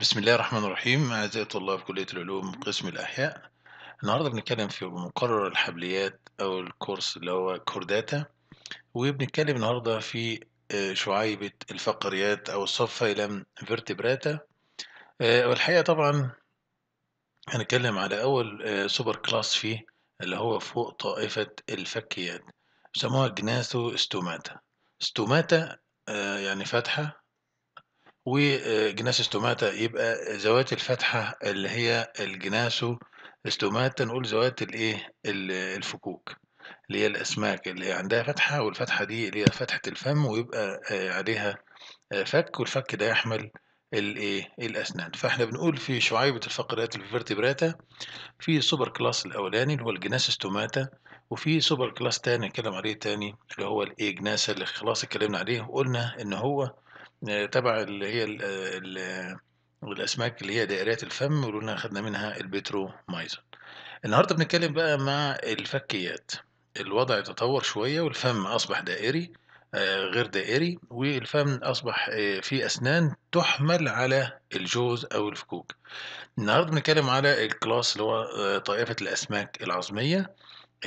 بسم الله الرحمن الرحيم أعزائي الطلاب كلية العلوم قسم الأحياء النهاردة بنتكلم في مقرر الحبليات أو الكورس اللي هو كورداتا وبنتكلم النهاردة في آه، شعيبة الفقريات أو إلى فيرتبراتا آه، والحقيقة طبعا هنتكلم على أول آه، سوبر كلاس فيه اللي هو فوق طائفة الفكيات بيسموها جناثو ستوماتا ستوماتا يعني فتحة وجناس استوماتا يبقى ذوات الفتحة اللي هي الجناسو استوماتا نقول ذوات الايه الفكوك اللي هي الأسماك اللي هي عندها فتحة والفتحة دي اللي هي فتحة الفم ويبقى آه، عليها آه، فك والفك ده يحمل الايه الاسنان فاحنا بنقول في شعيبه الفقرات الفيرتبراتا في سوبر كلاس الاولاني اللي هو الجناسستوماتا وفي سوبر كلاس تاني نتكلم عليه تاني اللي هو الايه جناسا اللي خلاص اتكلمنا عليه وقلنا ان هو تبع اللي هي الـ الـ الأسماك اللي هي دائرات الفم ولونا خدنا منها البترومايزون النهاردة بنتكلم بقى مع الفكيات الوضع تطور شوية والفم أصبح دائري آه، غير دائري والفم أصبح آه، فيه أسنان تحمل على الجوز أو الفكوك النهاردة بنتكلم على الكلاس اللي هو آه، طائفة الأسماك العظمية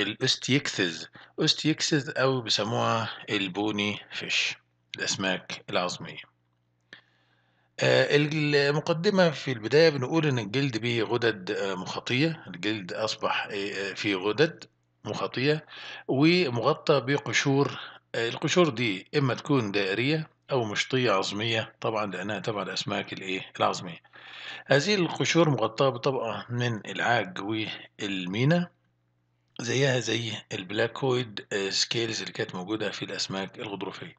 الأستيكسز أستيكسز أو بيسموها البوني فيش الأسماك العظمية آه، المقدمة في البداية بنقول إن الجلد به غدد آه، مخاطية الجلد أصبح آه، فيه غدد مخاطية ومغطى بقشور القشور دي إما تكون دائرية أو مشطية عظمية طبعا لأنها تبع الأسماك الإيه العظمية هذه القشور مغطاة بطبقة من العاج والمينا زيها زي البلاكويد آه، سكيلز اللي كانت موجودة في الأسماك الغضروفية.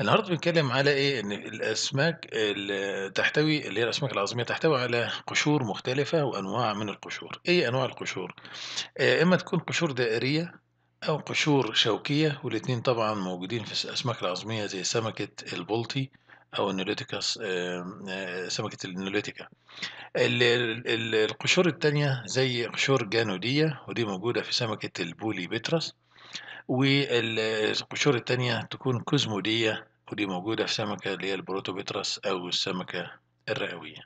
النهارده بنتكلم على إيه؟ إن الأسماك اللي تحتوي اللي هي الأسماك العظمية تحتوي على قشور مختلفة وأنواع من القشور. إيه أنواع القشور؟ آه، إما تكون قشور دائرية أو قشور شوكية والاتنين طبعا موجودين في الأسماك العظمية زي سمكة البلطي او النيوليتيكا آه، سمكه النيوليتيكا القشور التانية زي قشور جانودية ودي موجودة في سمكة البولي بترس والقشور التانية تكون كوزمودية ودي موجودة في سمكة اللي هي بيترس أو السمكة الرئوية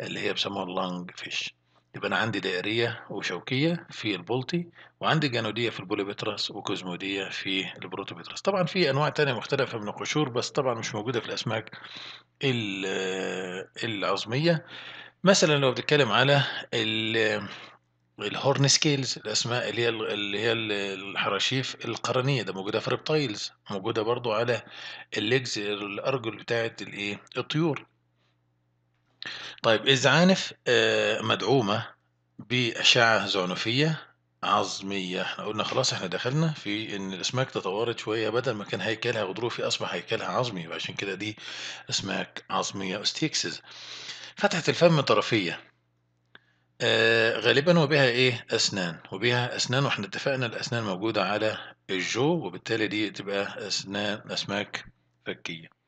اللي هي بيسموها اللانج فيش يبقى أنا عندي دائرية وشوكية في البلطي وعندي جانودية في البوليبترس وكوزمودية في البروتوبترس طبعا في أنواع تانية مختلفة من القشور بس طبعا مش موجودة في الأسماك العظمية مثلا لو بنتكلم على الهورن سكيلز الاسماء اللي هي اللي هي الحراشيف القرنيه ده موجوده في ريبتايلز موجوده برضو على الليجز الارجل بتاعت الايه الطيور طيب الزعانف آه، مدعومة بأشعة زعنفية عظمية، إحنا قُلنا خلاص إحنا دخلنا في إن الأسماك تطوّرت شوية بدل ما كان هيكلها غضروفي أصبح هيكلها عظمي، وعشان عشان كده دي أسماك عظمية استيكسز فتحة الفم طرفية آه غالبًا وبها إيه، أسنان، وبها أسنان وإحنا اتفقنا الأسنان موجودة على الجو وبالتالي دي تبقى أسنان أسماك فكية.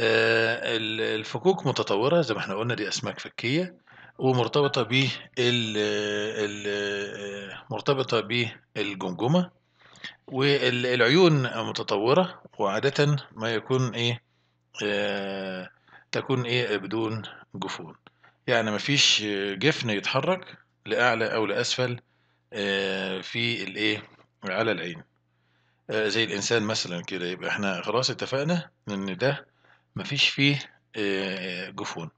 آه، الفكوك متطورة زي ما احنا قلنا دي أسماك فكية ومرتبطة ب آه، مرتبطة بالجمجمة والعيون متطورة وعادة ما يكون ايه آه، تكون ايه بدون جفون يعني مفيش جفن يتحرك لأعلى أو لأسفل في الايه على العين زي الإنسان مثلا كده يبقى احنا خلاص اتفقنا إن ده ما فيش فيه آه، جفون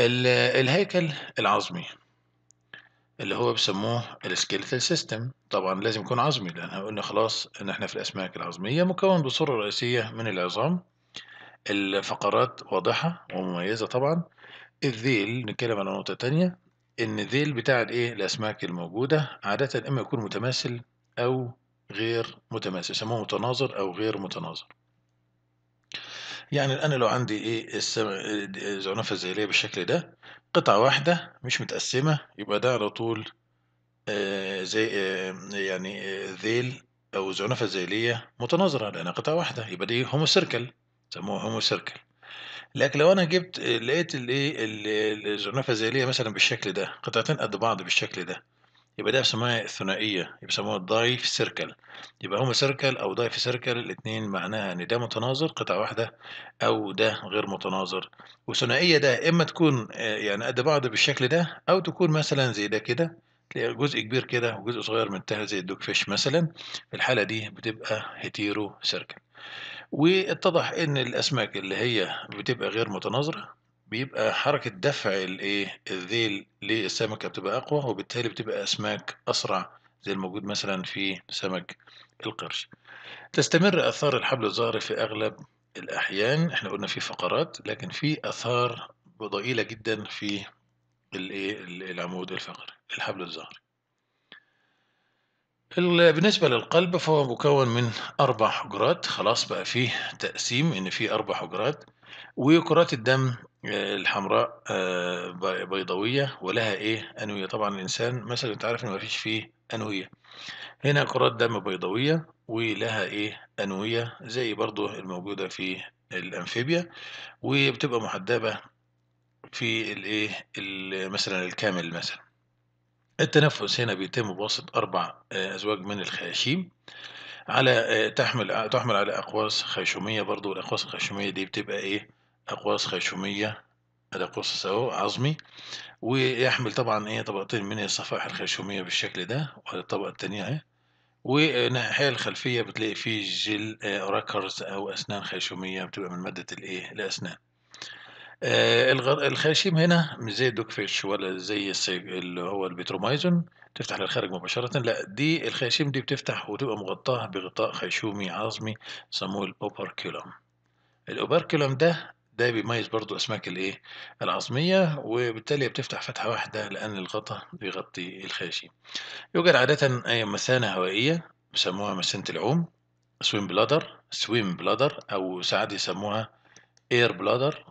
الهيكل العظمي اللي هو بيسموه السكيلتال سيستم طبعا لازم يكون عظمي لان احنا قلنا خلاص ان احنا في الاسماك العظميه مكون بصوره رئيسيه من العظام الفقرات واضحه ومميزه طبعا الذيل نتكلم على نقطه تانية ان الذيل بتاع الايه الاسماك الموجوده عاده اما يكون متماثل او غير متماثل يسموه متناظر او غير متناظر يعني أنا لو عندي إيه السم... زعنفة بالشكل ده قطعة واحدة مش متقسمة يبقى ده على طول آه، زي آه، يعني آه، ذيل أو زعنفة زيليه متناظرة لأنها قطعة واحدة يبقى دي هومو سيركل سموها هومو سيركل لكن لو أنا جبت لقيت الإيه الزعنفة الزيليه مثلا بالشكل ده قطعتين قد بعض بالشكل ده يبقى ده اسمها ثنائيه بيسموها دايف سيركل يبقى هما سيركل او دايف سيركل الاثنين معناها ان ده متناظر قطعه واحده او ده غير متناظر وثنائيه ده اما تكون آه، يعني قد بعض بالشكل ده او تكون مثلا زي ده كده تلاقي جزء كبير كده وجزء صغير منتهى زي الدوك فيش مثلا في الحاله دي بتبقى هيتيرو سيركل واتضح ان الاسماك اللي هي بتبقى غير متناظره بيبقى حركة دفع الإيه الذيل للسمكة بتبقى أقوى وبالتالي بتبقى أسماك أسرع زي الموجود مثلا في سمك القرش تستمر آثار الحبل الظهري في أغلب الأحيان احنا قلنا في فقرات لكن في آثار ضئيلة جدا في العمود الفقري الحبل الظهري بالنسبة للقلب فهو مكون من أربع حجرات خلاص بقى فيه تقسيم إن فيه أربع حجرات وكرات الدم آه، الحمراء آه، بيضاوية ولها ايه أنوية طبعا الإنسان مثلا أنت عارف إن مفيش فيه أنوية هنا كرات دم بيضاوية ولها ايه أنوية زي برضو الموجودة في الأمفيبيا وبتبقى محدبة في الايه مثلا الكامل مثلا التنفس هنا بيتم بواسطة أربع آه، أزواج من الخياشيم على تحمل تحمل على أقواس خيشومية برضو الأقواس الخيشومية دي بتبقى إيه أقواس خيشومية الأقواس اهو عظمي ويحمل طبعا ايه طبقتين من الصفائح الخيشومية بالشكل ده والطبقة التانية اهي والناحية الخلفية بتلاقي فيه جل راكرز آه، أو أسنان خيشومية بتبقى من مادة الإيه الأسنان. آه الخياشيم هنا مش زي الدوكفيش ولا زي اللي هو البترومايزون تفتح للخارج مباشرة لا دي الخياشيم دي بتفتح وتبقى مغطاة بغطاء خيشومي عظمي يسموه الأوبركيولوم الأوبركيولوم ده ده بيميز برضو الأسماك الإيه العظمية وبالتالي بتفتح فتحة واحدة لأن الغطا بيغطي الخاشي يوجد عادة أي مثانة هوائية بيسموها مثانة العوم سويم بلادر سويم بلادر أو ساعات يسموها اير بلادر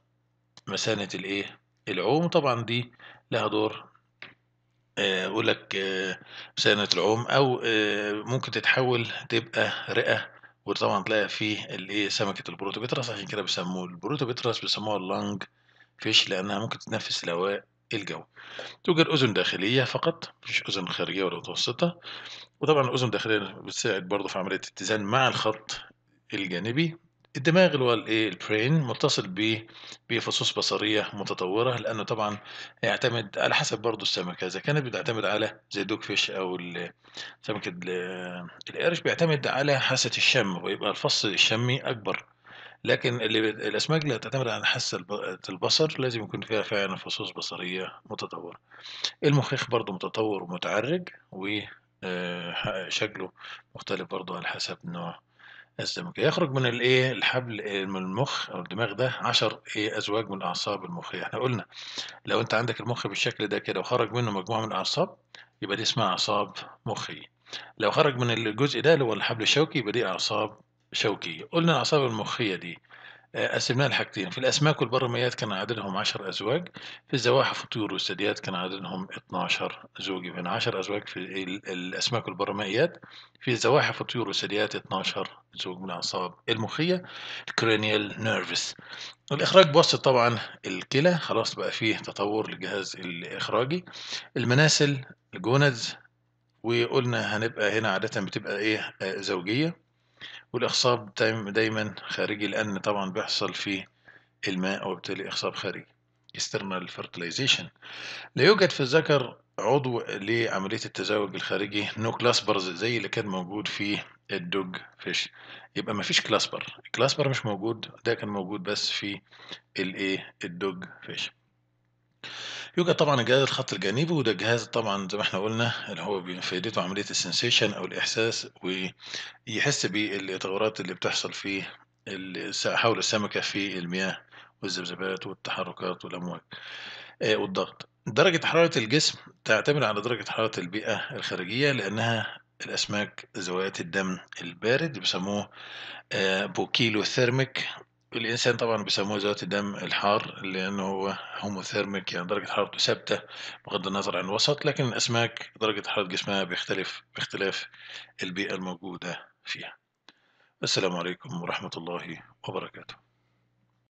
مثانة الإيه العوم طبعا دي لها دور اقول آه، لك آه، مثانة العوم او آه، ممكن تتحول تبقى رئة وطبعا تلاقي فيه الايه سمكة البروتوبيترس عشان كده بيسموه البروتوبيترس بيسموها اللانج فيش لأنها ممكن تتنفس الهواء الجو توجد أذن داخلية فقط مفيش أذن خارجية ولا متوسطة وطبعا الأذن الداخلية بتساعد برضه في عملية اتزان مع الخط الجانبي الدماغ اللي هو الايه البرين متصل ب بفصوص بصريه متطوره لانه طبعا يعتمد على حسب برضه السمكه اذا كانت بتعتمد على زي دوك فيش او سمكه القرش بيعتمد على حاسه الشم ويبقى الفص الشمي اكبر لكن اللي الاسماك اللي هتعتمد على حاسه البصر لازم يكون فيها فعلا فصوص بصريه متطوره المخيخ برضه متطور ومتعرج وشكله آه، مختلف برضه على حسب نوع السمكة يخرج من الإيه الحبل آه، من المُخ أو الدماغ ده 10 إيه أزواج من الأعصاب المُخيّة، إحنا قُلنا لو أنت عندك المُخ بالشكل ده كده وخرج منه مجموعة من الأعصاب، يبقى دي اسمها أعصاب مُخيّة، لو خرج من الجزء ده اللي هو الحبل الشوكي يبقى دي أعصاب شوكية، قُلنا الأعصاب المُخيّة دي قسمناها لحاجتين في الأسماك والبرميات كان عددهم 10 أزواج في الزواحف والطيور والثدييات كان عددهم 12 زوج يبقى 10 أزواج في الأسماك والبرمائيات في الزواحف والطيور والثدييات 12 زوج من الأعصاب المخية الكرينيال نيرفس الإخراج بواسطة طبعا الكلى خلاص بقى فيه تطور للجهاز الإخراجي المناسل الجونز وقلنا هنبقى هنا عادة بتبقى إيه آه، زوجية والإخصاب دايما خارجي لأن طبعا بيحصل في الماء وبالتالي إخصاب خارجي external fertilization لا يوجد في الذكر عضو لعملية التزاوج الخارجي نو كلاسبرز زي اللي كان موجود في الدوج فيش يبقى مفيش كلاسبر الكلاسبر مش موجود ده كان موجود بس في الايه الدوج فيش يوجد طبعًا الجهاز الخط الجانبي، وده جهاز طبعًا زي ما إحنا قُلنا اللي هو بيبقى فايدته عملية السنسيشن أو الإحساس، ويحس بالتغيرات اللي بتحصل في حول السمكة في المياه والذبذبات والتحركات والأمواج آه، والضغط. درجة حرارة الجسم تعتمد على درجة حرارة البيئة الخارجية، لأنها الأسماك ذوات الدم البارد بيسموه آه، بوكيلو ثيرميك الانسان طبعا بيسموه ذات الدم الحار لانه هو هوموثيرميك يعني درجه حرارته ثابته بغض النظر عن الوسط لكن الاسماك درجه حراره جسمها بيختلف باختلاف البيئه الموجوده فيها السلام عليكم ورحمه الله وبركاته